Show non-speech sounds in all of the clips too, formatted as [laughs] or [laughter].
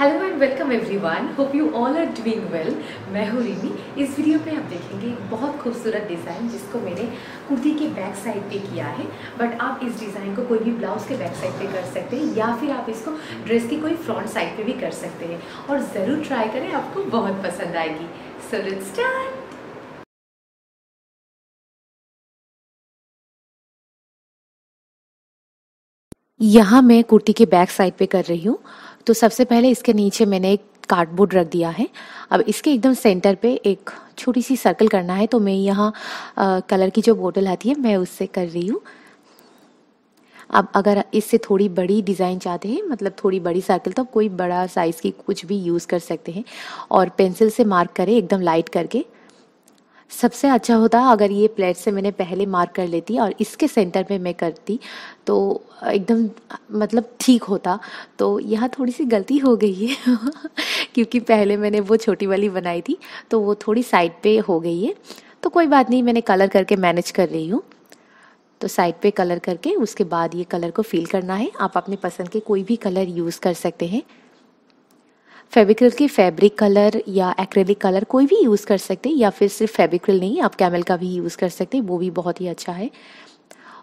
hello and welcome everyone hope you all are doing well मैं हूँ रिमी इस video पे आप देखेंगे एक बहुत खूबसूरत डिज़ाइन जिसको मैंने कुर्ती के बैक साइड पे किया है बट आप इस डिज़ाइन को कोई भी ब्लाउज के बैक साइड पे कर सकते हैं या फिर आप इसको ड्रेस की कोई फ्रंट साइड पे भी कर सकते हैं और ज़रूर ट्राई करें आपको बहुत पसंद आएगी सो लेट्स स्टार्ट यहाँ मैं कुर्ती के बैक साइड पे कर रही हूँ तो सबसे पहले इसके नीचे मैंने एक कार्डबोर्ड रख दिया है अब इसके एकदम सेंटर पे एक छोटी सी सर्कल करना है तो मैं यहाँ कलर की जो बोतल आती है मैं उससे कर रही हूँ अब अगर इससे थोड़ी बड़ी डिज़ाइन चाहते हैं मतलब थोड़ी बड़ी सर्कल तो कोई बड़ा साइज़ की कुछ भी यूज़ कर सकते हैं और पेंसिल से मार्क करें एकदम लाइट करके सबसे अच्छा होता अगर ये प्लेट से मैंने पहले मार्क कर लेती और इसके सेंटर में मैं करती तो एकदम मतलब ठीक होता तो यहाँ थोड़ी सी गलती हो गई है [laughs] क्योंकि पहले मैंने वो छोटी वाली बनाई थी तो वो थोड़ी साइड पे हो गई है तो कोई बात नहीं मैंने कलर करके मैनेज कर रही हूँ तो साइड पे कलर करके उसके बाद ये कलर को फील करना है आप अपने पसंद के कोई भी कलर यूज़ कर सकते हैं फेबिक्रिल के फैब्रिक कलर या एक्रेलिक कलर कोई भी यूज़ कर सकते हैं या फिर सिर्फ फेबिक्रिल नहीं आप कैमल का भी यूज़ कर सकते हैं वो भी बहुत ही अच्छा है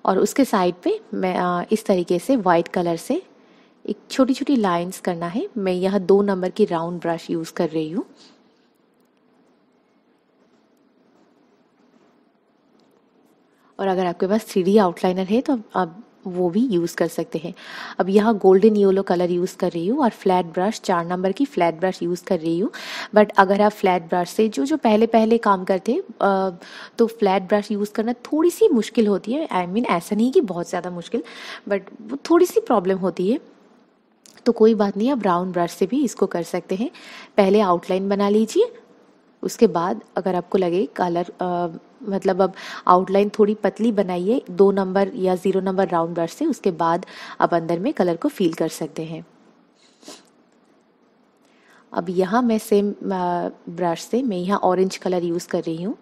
और उसके साइड पे मैं इस तरीके से वाइट कलर से एक छोटी छोटी लाइंस करना है मैं यह दो नंबर की राउंड ब्रश यूज़ कर रही हूँ और अगर आपके पास थ्री आउटलाइनर है तो आप वो भी यूज़ कर सकते हैं अब यहाँ गोल्डन येलो कलर यूज़ कर रही हूँ और फ्लैट ब्रश चार नंबर की फ्लैट ब्रश यूज़ कर रही हूँ बट अगर आप फ्लैट ब्रश से जो जो पहले पहले काम करते तो फ्लैट ब्रश यूज़ करना थोड़ी सी मुश्किल होती है आई I मीन mean, ऐसा नहीं कि बहुत ज़्यादा मुश्किल बट वो थोड़ी सी प्रॉब्लम होती है तो कोई बात नहीं आप ब्राउन ब्रश से भी इसको कर सकते हैं पहले आउटलाइन बना लीजिए उसके बाद अगर आपको लगे कलर मतलब अब आउटलाइन थोड़ी पतली बनाइए दो नंबर या ज़ीरो नंबर राउंड ब्रश से उसके बाद आप अंदर में कलर को फील कर सकते हैं अब यहाँ मैं सेम ब्रश से मैं यहाँ ऑरेंज कलर यूज़ कर रही हूँ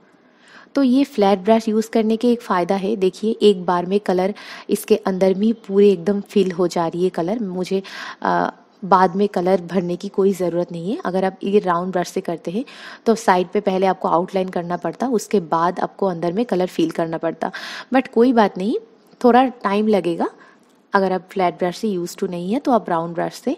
तो ये फ्लैट ब्रश यूज़ करने के एक फ़ायदा है देखिए एक बार में कलर इसके अंदर में पूरे एकदम फिल हो जा रही है कलर मुझे आ, बाद में कलर भरने की कोई ज़रूरत नहीं है अगर आप ये राउंड ब्रश से करते हैं तो साइड पे पहले आपको आउटलाइन करना पड़ता उसके बाद आपको अंदर में कलर फील करना पड़ता बट कोई बात नहीं थोड़ा टाइम लगेगा अगर आप फ्लैट ब्रश से यूज़ टू नहीं है तो आप राउंड ब्रश से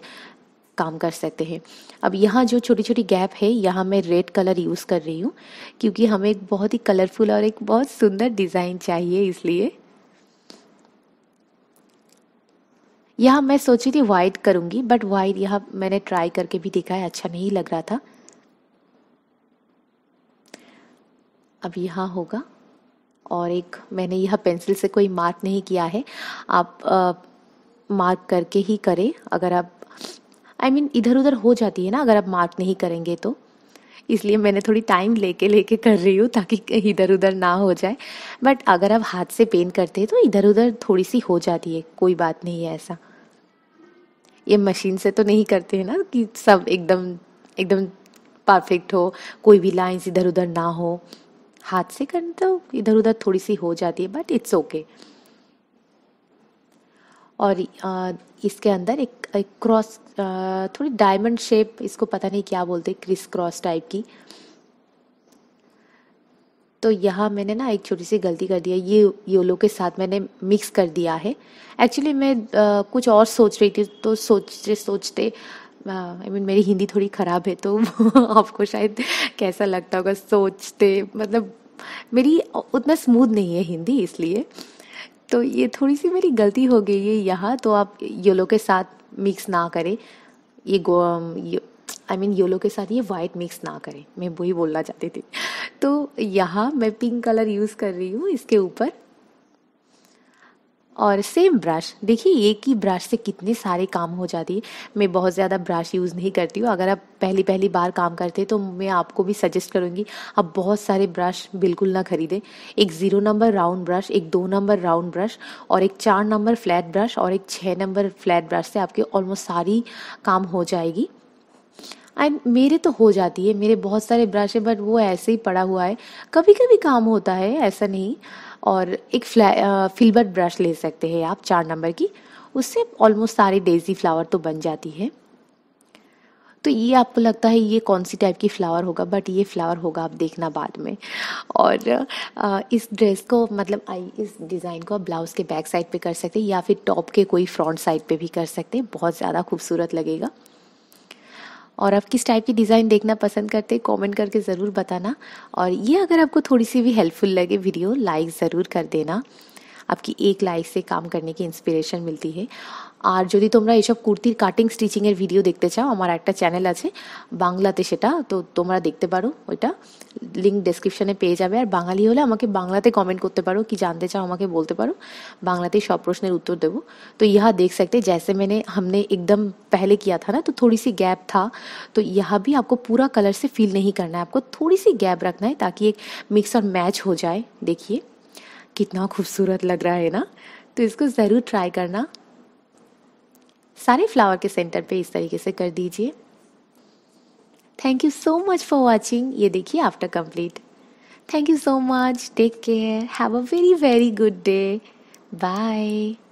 काम कर सकते हैं अब यहाँ जो छोटी छोटी गैप है यहाँ मैं रेड कलर यूज़ कर रही हूँ क्योंकि हमें एक बहुत ही कलरफुल और एक बहुत सुंदर डिज़ाइन चाहिए इसलिए यहाँ मैं सोची थी वाइट करूँगी बट वाइट यहाँ मैंने ट्राई करके भी देखा है अच्छा नहीं लग रहा था अब यहाँ होगा और एक मैंने यह पेंसिल से कोई मार्क नहीं किया है आप आ, मार्क करके ही करें अगर आप आई I मीन mean, इधर उधर हो जाती है ना अगर आप मार्क नहीं करेंगे तो इसलिए मैंने थोड़ी टाइम लेके लेके कर रही हूँ ताकि इधर उधर ना हो जाए बट अगर आप हाथ से पेंट करते हैं तो इधर उधर थोड़ी सी हो जाती है कोई बात नहीं है ऐसा ये मशीन से तो नहीं करते हैं ना कि सब एकदम एकदम परफेक्ट हो कोई भी लाइंस इधर उधर ना हो हाथ से करने तो इधर उधर थोड़ी सी हो जाती है बट इट्स ओके और इसके अंदर एक, एक क्रॉस थोड़ी डायमंड शेप इसको पता नहीं क्या बोलते क्रिस क्रॉस टाइप की तो यहाँ मैंने ना एक छोटी सी गलती कर दी है ये योलो के साथ मैंने मिक्स कर दिया है एक्चुअली मैं आ, कुछ और सोच रही थी तो सोचते सोचते आई मीन मेरी हिंदी थोड़ी ख़राब है तो [laughs] आपको शायद कैसा लगता होगा सोचते मतलब मेरी उतना स्मूथ नहीं है हिंदी इसलिए तो ये थोड़ी सी मेरी गलती हो गई है यहाँ तो आप योलो के साथ मिक्स ना करें ये गो ये आई मीन येलो के साथ ये वाइट मिक्स ना करें मैं वही बोलना चाहती थी तो यहाँ मैं पिंक कलर यूज़ कर रही हूँ इसके ऊपर और सेम ब्रश देखिए एक ही ब्रश से कितने सारे काम हो जाती है मैं बहुत ज़्यादा ब्रश यूज़ नहीं करती हूँ अगर आप पहली पहली बार काम करते तो मैं आपको भी सजेस्ट करूँगी आप बहुत सारे ब्रश बिल्कुल ना खरीदें एक ज़ीरो नंबर राउंड ब्रश एक दो नंबर राउंड ब्रश और एक चार नंबर फ्लैट ब्रश और एक छः नंबर फ्लैट ब्रश से आपके ऑलमोस्ट सारी काम हो जाएगी एंड मेरे तो हो जाती है मेरे बहुत सारे ब्रश है बट वो ऐसे ही पड़ा हुआ है कभी कभी काम होता है ऐसा नहीं और एक फिल्बर्ट ब्रश ले सकते हैं आप चार नंबर की उससे ऑलमोस्ट सारी डेजी फ्लावर तो बन जाती है तो ये आपको लगता है ये कौन सी टाइप की फ्लावर होगा बट ये फ्लावर होगा आप देखना बाद में और इस ड्रेस को मतलब आई इस डिज़ाइन को आप ब्लाउज़ के बैक साइड पे कर सकते हैं या फिर टॉप के कोई फ्रंट साइड पे भी कर सकते हैं बहुत ज़्यादा खूबसूरत लगेगा और आप किस टाइप की डिज़ाइन देखना पसंद करते हैं कमेंट करके ज़रूर बताना और ये अगर आपको थोड़ी सी भी हेल्पफुल लगे वीडियो लाइक ज़रूर कर देना आपकी एक लाइक से काम करने की इंस्पिरेशन मिलती है আর যদি তোমরা এসব কুর্তির কাটিং স্টিচিংয়ের ভিডিও দেখতে চাও আমার একটা চ্যানেল আছে বাংলাতে সেটা তো তোমরা দেখতে পারো ওইটা লিঙ্ক ডেসক্রিপশনে পেয়ে যাবে আর বাঙালি হলে আমাকে বাংলাতে কমেন্ট করতে পারো কি জানতে চাও আমাকে বলতে পারো বাংলাতেই সব প্রশ্নের উত্तर দেবो तो यहाँ देख सकते जैसे मैंने हमने एकदम पहले किया था ना तो थोड़ी सी गैप था तो यहाँ भी आपको पूरा कलर से फील नहीं करना है आपको थोड़ी सी गैप रखना है ताकि एक मिक्स और मैच हो जाए देखिए कितना खूबसूरत लग रहा है ना तो इसको ज़रूर ट्राई करना सारे फ्लावर के सेंटर पे इस तरीके से कर दीजिए thank you so much for watching ये देखिए after complete thank you so much take care have a very very good day bye